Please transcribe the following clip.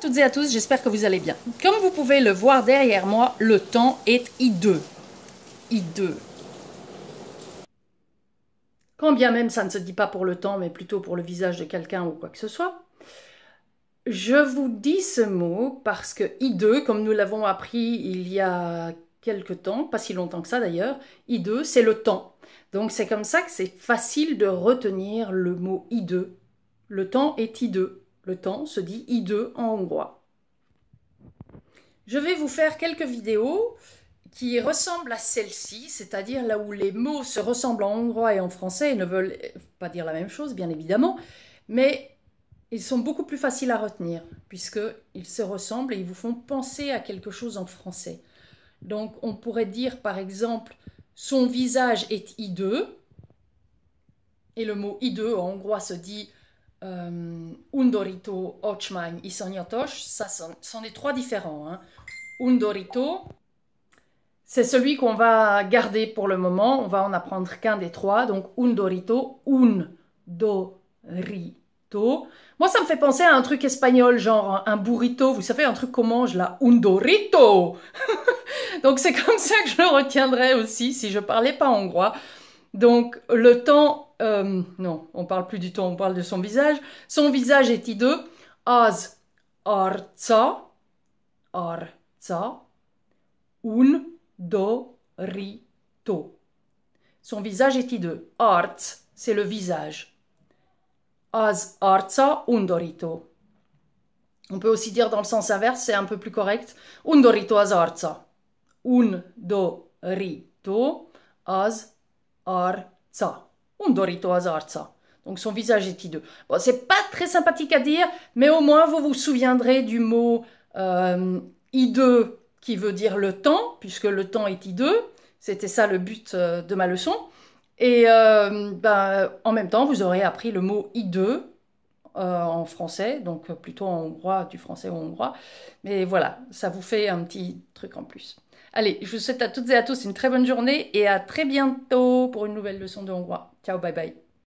toutes et à tous, j'espère que vous allez bien. Comme vous pouvez le voir derrière moi, le temps est hideux. Hideux. Quand bien même ça ne se dit pas pour le temps, mais plutôt pour le visage de quelqu'un ou quoi que ce soit. Je vous dis ce mot parce que hideux, comme nous l'avons appris il y a quelque temps, pas si longtemps que ça d'ailleurs, hideux, c'est le temps. Donc c'est comme ça que c'est facile de retenir le mot hideux. Le temps est hideux. Le temps se dit i en hongrois. Je vais vous faire quelques vidéos qui ressemblent à celle-ci, c'est-à-dire là où les mots se ressemblent en hongrois et en français et ne veulent pas dire la même chose, bien évidemment, mais ils sont beaucoup plus faciles à retenir, puisqu'ils se ressemblent et ils vous font penser à quelque chose en français. Donc on pourrait dire par exemple son visage est hideux, et le mot hideux en hongrois se dit euh, UN DORITO, Ochman et ça sont, sont des trois différents. Hein. UN DORITO, c'est celui qu'on va garder pour le moment, on va en apprendre qu'un des trois, donc UN DORITO, UN DORITO. Moi, ça me fait penser à un truc espagnol, genre un burrito, vous savez, un truc qu'on mange là, UN DORITO Donc c'est comme ça que je le retiendrai aussi si je parlais pas hongrois. Donc le temps, euh, non, on parle plus du temps, on parle de son visage. Son visage est hideux. Az arza, arza, un do rito. Son visage est hideux. Arts, c'est le visage. Az un undorito. On peut aussi dire dans le sens inverse, c'est un peu plus correct. Undorito az arza. Un do rito az donc son visage est hideux. Bon, c'est pas très sympathique à dire, mais au moins vous vous souviendrez du mot euh, hideux qui veut dire le temps, puisque le temps est hideux. C'était ça le but euh, de ma leçon. Et euh, ben, en même temps, vous aurez appris le mot hideux euh, en français, donc plutôt en hongrois, du français au hongrois. Mais voilà, ça vous fait un petit truc en plus. Allez, je vous souhaite à toutes et à tous une très bonne journée et à très bientôt pour une nouvelle leçon de hongrois. Ciao, bye bye.